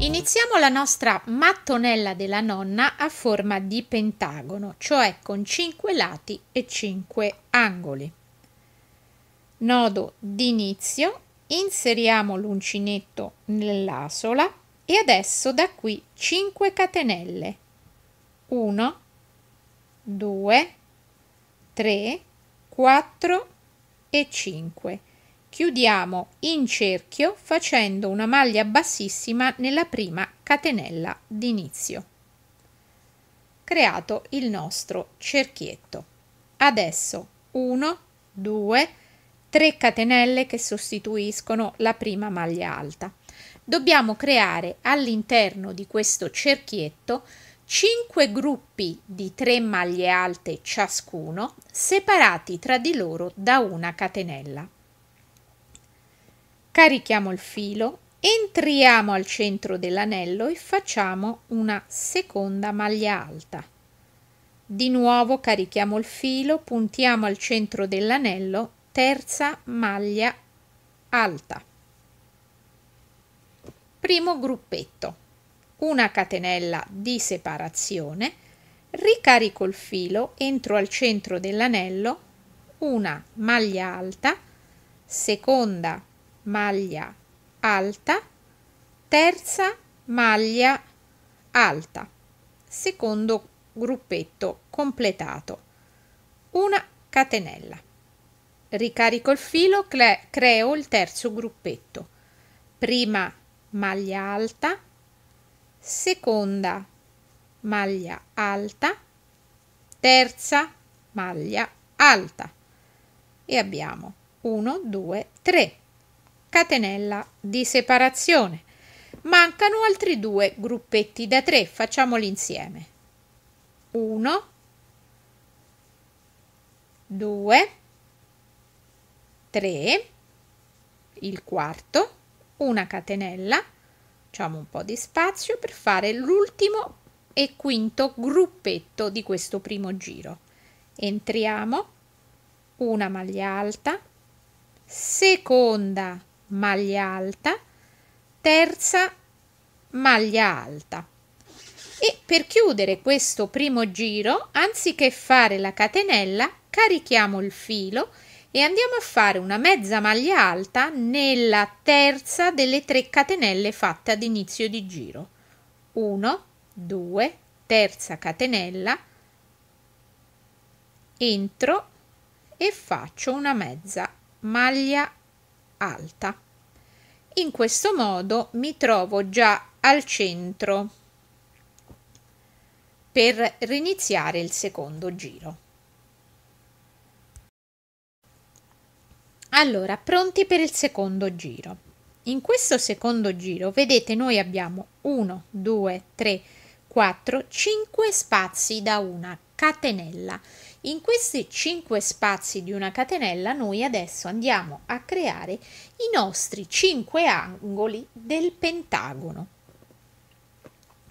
Iniziamo la nostra mattonella della nonna a forma di pentagono, cioè con 5 lati e 5 angoli. Nodo d'inizio, inseriamo l'uncinetto nell'asola e adesso da qui 5 catenelle. 1 2, 3, 4 e 5. Chiudiamo in cerchio facendo una maglia bassissima nella prima catenella d'inizio. Creato il nostro cerchietto. Adesso 1, 2, 3 catenelle che sostituiscono la prima maglia alta. Dobbiamo creare all'interno di questo cerchietto 5 gruppi di 3 maglie alte ciascuno, separati tra di loro da una catenella. Carichiamo il filo, entriamo al centro dell'anello e facciamo una seconda maglia alta. Di nuovo carichiamo il filo, puntiamo al centro dell'anello, terza maglia alta. Primo gruppetto una catenella di separazione, ricarico il filo, entro al centro dell'anello, una maglia alta, seconda maglia alta, terza maglia alta, secondo gruppetto completato, una catenella. Ricarico il filo, creo il terzo gruppetto, prima maglia alta, seconda maglia alta terza maglia alta e abbiamo 1 2 3 catenella di separazione mancano altri due gruppetti da 3 facciamoli insieme 1 2 3 il quarto una catenella Facciamo un po' di spazio per fare l'ultimo e quinto gruppetto di questo primo giro. Entriamo, una maglia alta, seconda maglia alta, terza maglia alta. E per chiudere questo primo giro, anziché fare la catenella, carichiamo il filo e andiamo a fare una mezza maglia alta nella terza delle tre catenelle fatte ad inizio di giro 1 2 terza catenella entro e faccio una mezza maglia alta in questo modo mi trovo già al centro per riniziare il secondo giro Allora, pronti per il secondo giro. In questo secondo giro, vedete, noi abbiamo 1, 2, 3, 4, 5 spazi da una catenella. In questi 5 spazi di una catenella noi adesso andiamo a creare i nostri 5 angoli del pentagono.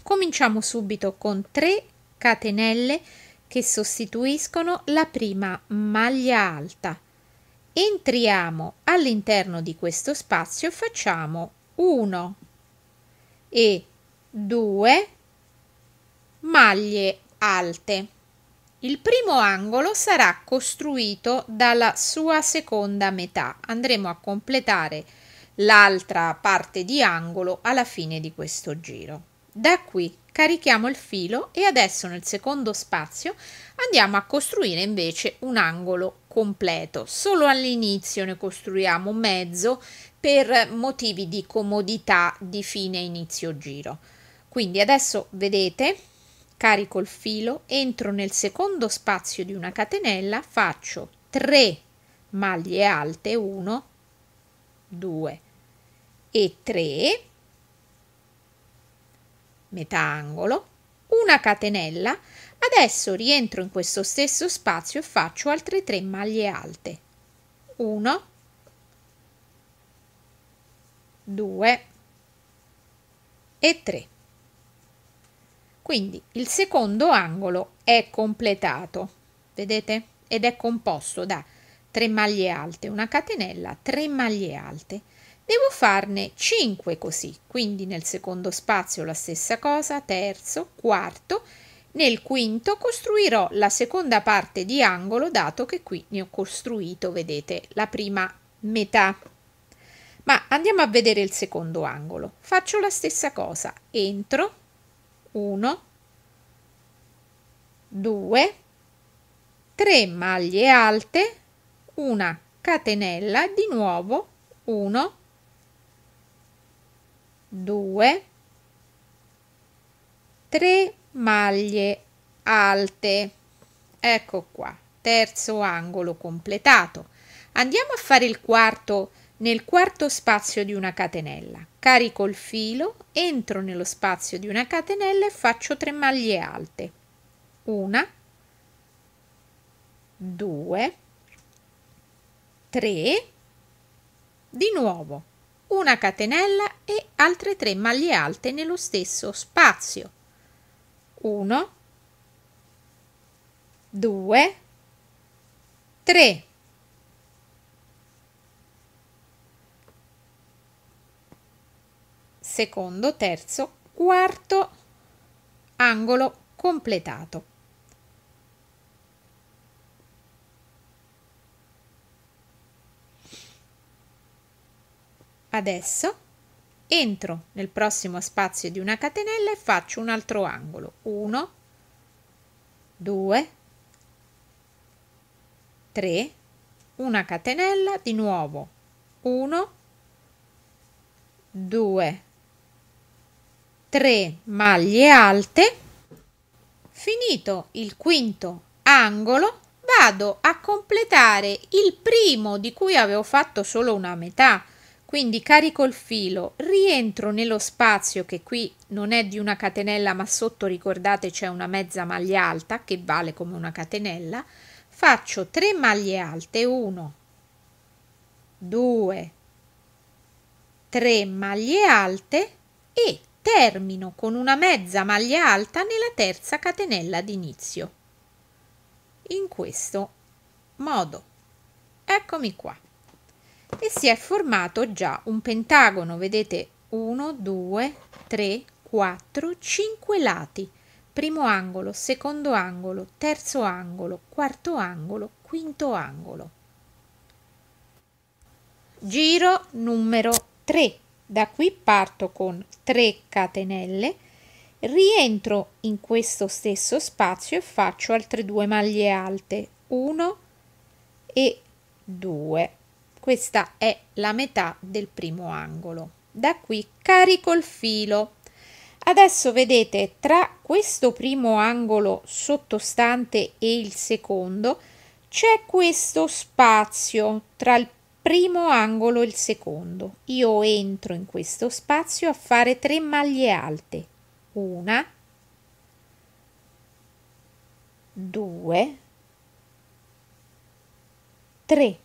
Cominciamo subito con 3 catenelle che sostituiscono la prima maglia alta entriamo all'interno di questo spazio facciamo 1 e 2 maglie alte. Il primo angolo sarà costruito dalla sua seconda metà. Andremo a completare l'altra parte di angolo alla fine di questo giro. Da qui carichiamo il filo e adesso nel secondo spazio andiamo a costruire invece un angolo completo. Solo all'inizio ne costruiamo mezzo per motivi di comodità di fine inizio giro. Quindi adesso vedete, carico il filo, entro nel secondo spazio di una catenella, faccio 3 maglie alte, 1, 2 e 3, metà angolo, una catenella, Adesso rientro in questo stesso spazio e faccio altre 3 maglie alte. 1, 2 e 3. Quindi il secondo angolo è completato, vedete? Ed è composto da 3 maglie alte, una catenella, 3 maglie alte. Devo farne 5 così, quindi nel secondo spazio la stessa cosa, terzo, quarto nel quinto costruirò la seconda parte di angolo dato che qui ne ho costruito, vedete, la prima metà. Ma andiamo a vedere il secondo angolo. Faccio la stessa cosa. Entro 1, 2, 3 maglie alte, una catenella, di nuovo 1, 2, 3 maglie alte. Ecco qua, terzo angolo completato. Andiamo a fare il quarto nel quarto spazio di una catenella. Carico il filo, entro nello spazio di una catenella e faccio 3 maglie alte. Una, due, tre, di nuovo una catenella e altre tre maglie alte nello stesso spazio. 1, 2, 3. Secondo, terzo, quarto angolo completato. Adesso entro nel prossimo spazio di una catenella e faccio un altro angolo 1 2 3 una catenella di nuovo 1 2 3 maglie alte finito il quinto angolo vado a completare il primo di cui avevo fatto solo una metà quindi carico il filo, rientro nello spazio che qui non è di una catenella ma sotto ricordate c'è una mezza maglia alta che vale come una catenella, faccio 3 maglie alte, 1, 2, 3 maglie alte e termino con una mezza maglia alta nella terza catenella d'inizio. In questo modo. Eccomi qua e si è formato già un pentagono, vedete 1, 2, 3, 4, 5 lati, primo angolo, secondo angolo, terzo angolo, quarto angolo, quinto angolo. Giro numero 3, da qui parto con 3 catenelle, rientro in questo stesso spazio e faccio altre due maglie alte, 1 e 2 questa è la metà del primo angolo. Da qui carico il filo. Adesso vedete tra questo primo angolo sottostante e il secondo c'è questo spazio tra il primo angolo e il secondo. Io entro in questo spazio a fare tre maglie alte. Una, due, tre.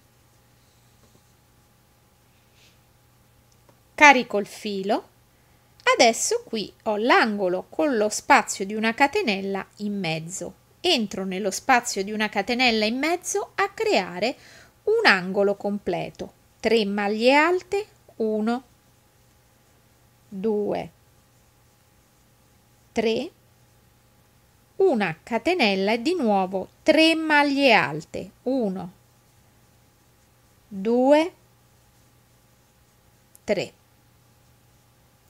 carico il filo, adesso qui ho l'angolo con lo spazio di una catenella in mezzo. Entro nello spazio di una catenella in mezzo a creare un angolo completo. 3 maglie alte, 1, 2, 3, una catenella e di nuovo 3 maglie alte, 1, 2, 3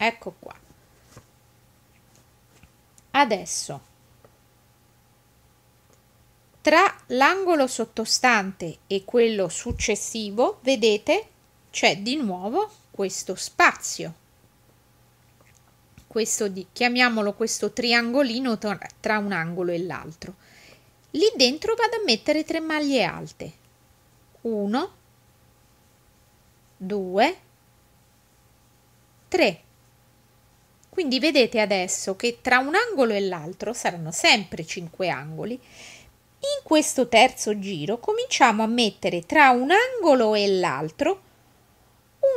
ecco qua adesso tra l'angolo sottostante e quello successivo vedete c'è di nuovo questo spazio questo di, chiamiamolo questo triangolino tra un angolo e l'altro. Lì dentro vado a mettere tre maglie alte. 1, 2, 3. Quindi vedete adesso che tra un angolo e l'altro saranno sempre 5 angoli. In questo terzo giro cominciamo a mettere tra un angolo e l'altro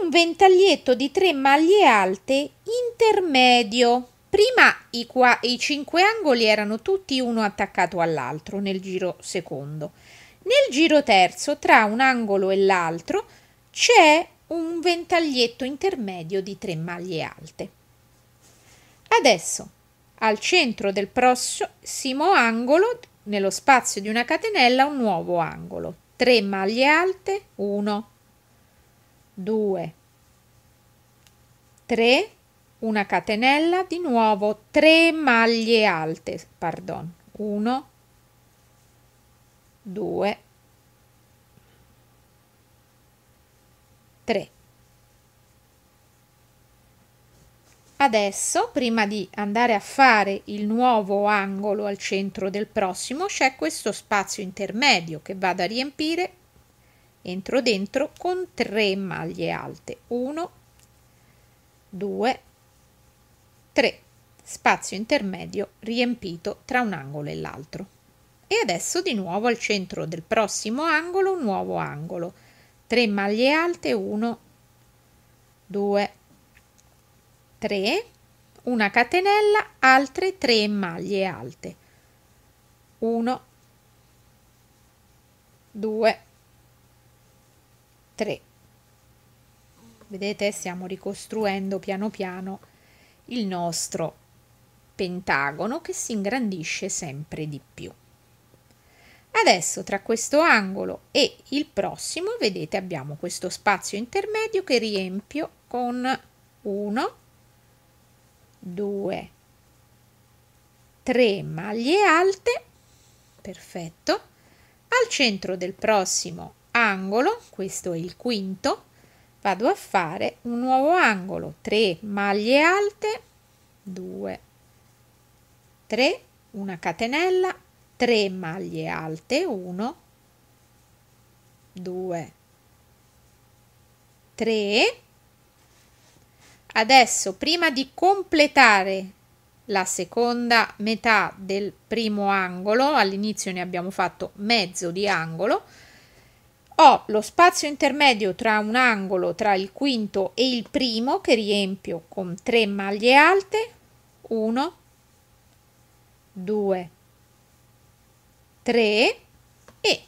un ventaglietto di 3 maglie alte intermedio. Prima i, qua, i 5 angoli erano tutti uno attaccato all'altro nel giro secondo. Nel giro terzo, tra un angolo e l'altro, c'è un ventaglietto intermedio di 3 maglie alte. Adesso, al centro del prossimo angolo, nello spazio di una catenella, un nuovo angolo. 3 maglie alte, 1, 2, 3, una catenella, di nuovo 3 maglie alte, pardon, 1, 2, 3. Adesso, prima di andare a fare il nuovo angolo al centro del prossimo, c'è questo spazio intermedio che vado a riempire, entro dentro con 3 maglie alte, 1, 2, 3, spazio intermedio riempito tra un angolo e l'altro. E adesso di nuovo al centro del prossimo angolo un nuovo angolo, 3 maglie alte, 1, 2, 3. 3 una catenella altre 3 maglie alte 1 2 3 vedete stiamo ricostruendo piano piano il nostro pentagono che si ingrandisce sempre di più Adesso tra questo angolo e il prossimo, vedete, abbiamo questo spazio intermedio che riempio con 1, 2, 3 maglie alte, perfetto, al centro del prossimo angolo, questo è il quinto, vado a fare un nuovo angolo, 3 maglie alte, 2, 3, una catenella, 3 maglie alte, 1, 2, 3, Adesso, prima di completare la seconda metà del primo angolo, all'inizio ne abbiamo fatto mezzo di angolo, ho lo spazio intermedio tra un angolo, tra il quinto e il primo, che riempio con 3 maglie alte, 1, 2, 3 e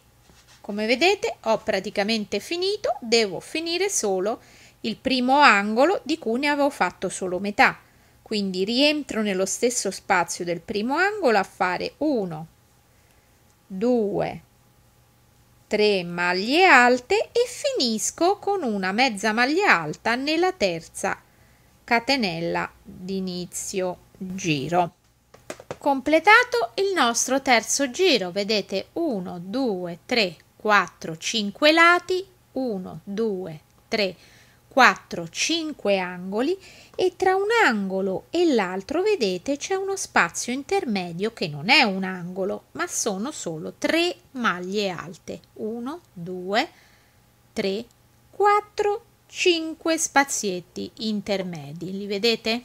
come vedete ho praticamente finito, devo finire solo il il primo angolo di cui ne avevo fatto solo metà. Quindi rientro nello stesso spazio del primo angolo a fare 1, 2, 3 maglie alte e finisco con una mezza maglia alta nella terza catenella d'inizio giro. Completato il nostro terzo giro, vedete 1, 2, 3, 4, 5 lati, 1, 2, 3, 4. 4-5 angoli e tra un angolo e l'altro vedete c'è uno spazio intermedio che non è un angolo ma sono solo 3 maglie alte 1 2 3 4 5 spazietti intermedi li vedete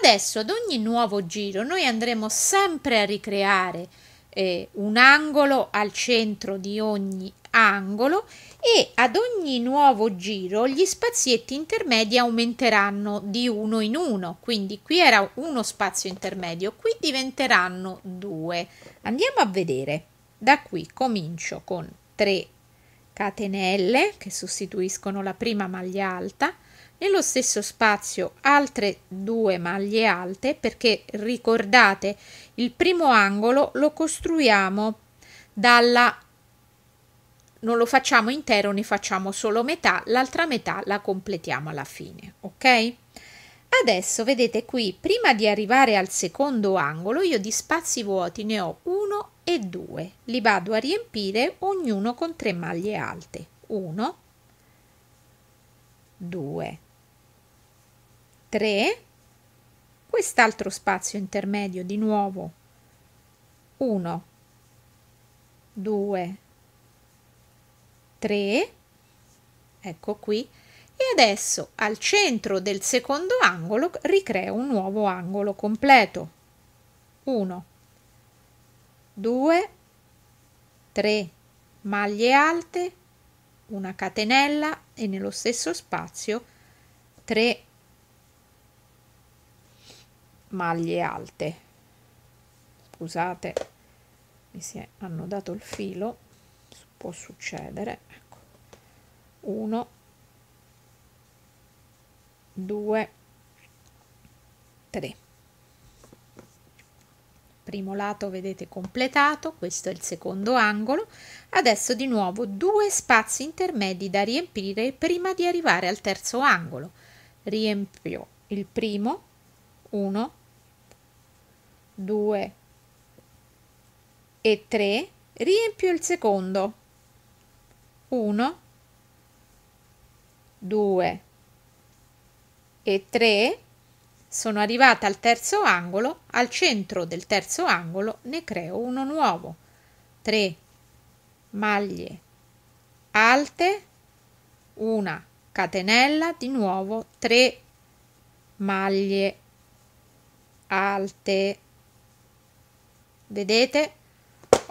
adesso ad ogni nuovo giro noi andremo sempre a ricreare eh, un angolo al centro di ogni angolo e ad ogni nuovo giro gli spazietti intermedi aumenteranno di uno in uno, quindi qui era uno spazio intermedio, qui diventeranno due. Andiamo a vedere. Da qui comincio con 3 catenelle che sostituiscono la prima maglia alta, nello stesso spazio altre due maglie alte perché ricordate il primo angolo lo costruiamo dalla non lo facciamo intero, ne facciamo solo metà, l'altra metà la completiamo alla fine, ok? Adesso vedete qui, prima di arrivare al secondo angolo, io di spazi vuoti ne ho uno e due, li vado a riempire ognuno con tre maglie alte, 1, 2, 3, quest'altro spazio intermedio di nuovo, 1, 2, 3, 3, ecco qui, e adesso al centro del secondo angolo ricreo un nuovo angolo completo. 1, 2, 3 maglie alte, una catenella e nello stesso spazio 3 maglie alte. Scusate, mi si è annodato il filo può succedere ecco. 1 2 3 primo lato vedete completato questo è il secondo angolo adesso di nuovo due spazi intermedi da riempire prima di arrivare al terzo angolo riempio il primo 1 2 e 3 riempio il secondo 1, 2 e 3 sono arrivata al terzo angolo, al centro del terzo angolo ne creo uno nuovo. 3 maglie alte, una catenella, di nuovo 3 maglie alte. Vedete?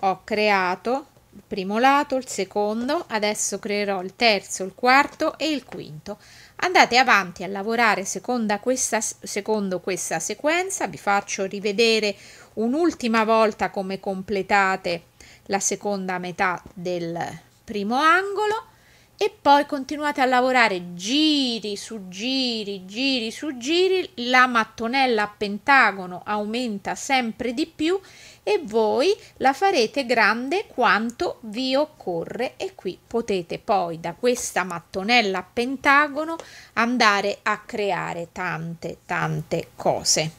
Ho creato il primo lato, il secondo, adesso creerò il terzo, il quarto e il quinto. Andate avanti a lavorare secondo questa, secondo questa sequenza, vi faccio rivedere un'ultima volta come completate la seconda metà del primo angolo e poi continuate a lavorare giri su giri, giri su giri, la mattonella a pentagono aumenta sempre di più e voi la farete grande quanto vi occorre e qui potete poi da questa mattonella a pentagono andare a creare tante tante cose.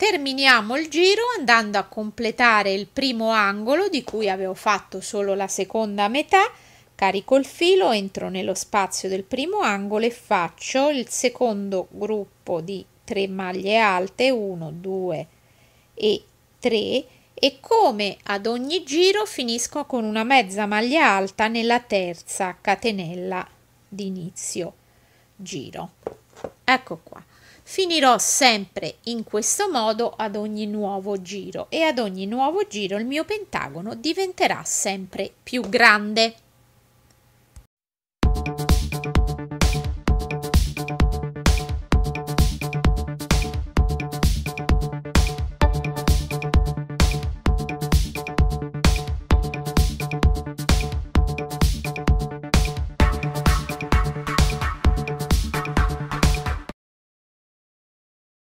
Terminiamo il giro andando a completare il primo angolo di cui avevo fatto solo la seconda metà, carico il filo, entro nello spazio del primo angolo e faccio il secondo gruppo di 3 maglie alte, 1, 2 e 3 e come ad ogni giro finisco con una mezza maglia alta nella terza catenella di inizio giro. Ecco qua. Finirò sempre in questo modo ad ogni nuovo giro e ad ogni nuovo giro il mio pentagono diventerà sempre più grande.